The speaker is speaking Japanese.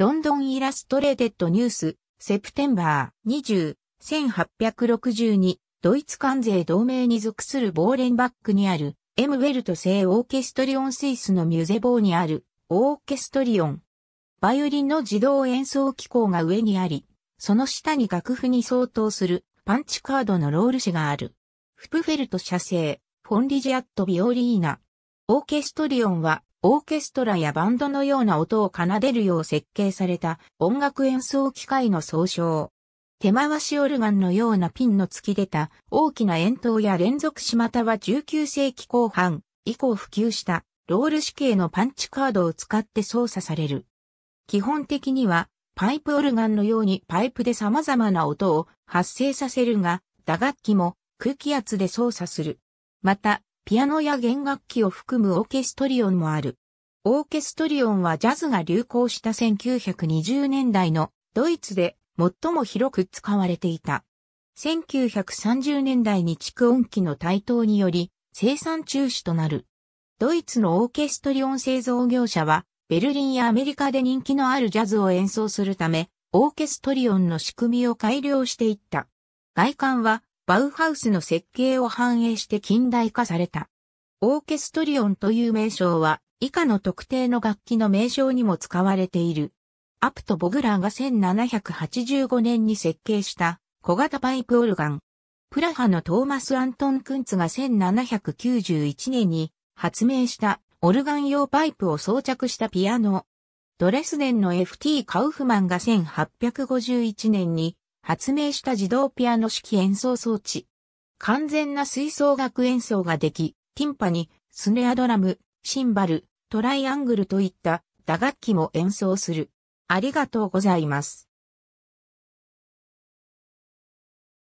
ロンドンイラストレーテッドニュース、セプテンバー20、1862、ドイツ関税同盟に属するボーレンバックにある、エムウェルト製オーケストリオンスイスのミュゼボーにある、オーケストリオン。バイオリンの自動演奏機構が上にあり、その下に楽譜に相当するパンチカードのロール紙がある。フプフェルト社製、フォンリジアットビオリーナ。オーケストリオンはオーケストラやバンドのような音を奏でるよう設計された音楽演奏機械の総称。手回しオルガンのようなピンの突き出た大きな円筒や連続しまたは19世紀後半以降普及したロール式形のパンチカードを使って操作される。基本的にはパイプオルガンのようにパイプで様々な音を発生させるが、打楽器も空気圧で操作する。また、ピアノや弦楽器を含むオーケストリオンもある。オーケストリオンはジャズが流行した1920年代のドイツで最も広く使われていた。1930年代に蓄音機の台頭により生産中止となる。ドイツのオーケストリオン製造業者はベルリンやアメリカで人気のあるジャズを演奏するため、オーケストリオンの仕組みを改良していった。外観はバウハウスの設計を反映して近代化された。オーケストリオンという名称は、以下の特定の楽器の名称にも使われている。アプト・ボグラーが1785年に設計した小型パイプオルガン。プラハのトーマス・アントン・クンツが1791年に発明したオルガン用パイプを装着したピアノ。ドレスデンの FT カウフマンが1851年に発明した自動ピアノ式演奏装置。完全な吹奏楽演奏ができ、ティンパに、スネアドラム、シンバル、トライアングルといった打楽器も演奏する。ありがとうございます。